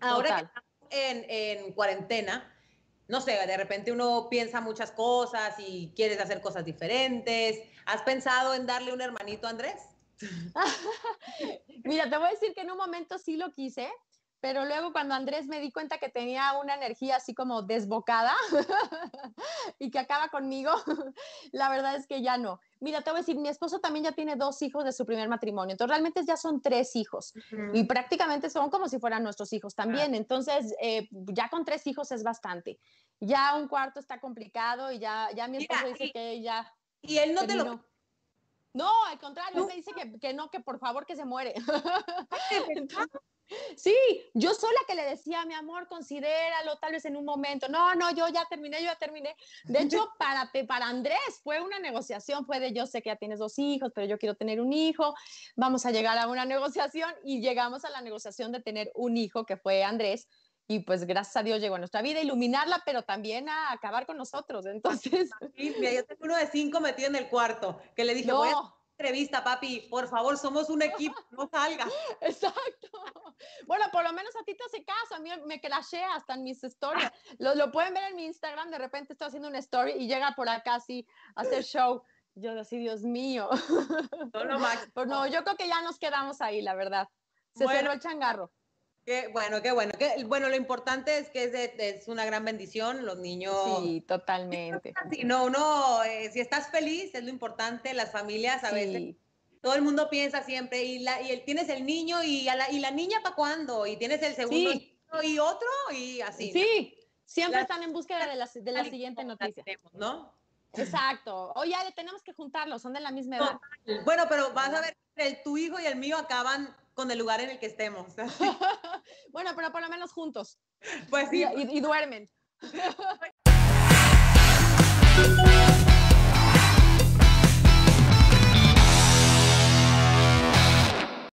Ah, ahora que estamos en, en cuarentena, no sé, de repente uno piensa muchas cosas y quieres hacer cosas diferentes. ¿Has pensado en darle un hermanito a Andrés? Mira, te voy a decir que en un momento sí lo quise, pero luego cuando Andrés me di cuenta que tenía una energía así como desbocada y que acaba conmigo, la verdad es que ya no. Mira, te voy a decir, mi esposo también ya tiene dos hijos de su primer matrimonio, entonces realmente ya son tres hijos y prácticamente son como si fueran nuestros hijos también, entonces eh, ya con tres hijos es bastante. Ya un cuarto está complicado y ya, ya mi esposo dice que ya... Y él no te lo no, al contrario, me dice que, no, que por favor que se muere. sí, yo sola que le decía, mi amor, considéralo tal vez en un momento. No, no, yo ya terminé, yo ya terminé. De hecho, para, para Andrés fue una negociación, fue de yo sé que ya tienes dos hijos, pero yo quiero tener un hijo. Vamos a llegar a una negociación y llegamos a la negociación de tener un hijo que fue Andrés y pues gracias a Dios llegó a nuestra vida, iluminarla, pero también a acabar con nosotros. Entonces. Sí, yo tengo uno de cinco metido en el cuarto, que le dije, no. entrevista, papi, por favor, somos un equipo, no salga. Exacto. Bueno, por lo menos a ti te hace caso, a mí me crashea hasta en mis stories. Lo, lo pueden ver en mi Instagram, de repente estoy haciendo una story y llega por acá así a hacer show. Yo así, Dios mío. No, no, pues no, yo creo que ya nos quedamos ahí, la verdad. Se cerró el changarro. Qué bueno, qué bueno. que bueno, lo importante es que es, es, una gran bendición, los niños. Sí, totalmente. Si no, no, eh, si estás feliz es lo importante, las familias a sí. veces. Todo el mundo piensa siempre, y, la, y el, tienes el niño y, la, y la niña para cuándo, y tienes el segundo y otro y así. Sí, siempre están en búsqueda de la, de la siguiente noticia. ¿no? Exacto. O ya tenemos que juntarlos, son de la misma edad. bueno, pero vas a ver, el, tu hijo y el mío acaban con el lugar en el que estemos. bueno, pero por lo menos juntos. Pues sí. Y, duermen.